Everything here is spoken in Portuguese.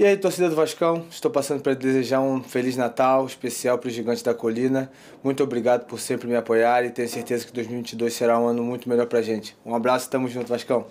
E aí, torcida do Vascão, estou passando para desejar um Feliz Natal especial para os gigantes da Colina. Muito obrigado por sempre me apoiar e tenho certeza que 2022 será um ano muito melhor para gente. Um abraço, e tamo junto, Vascão!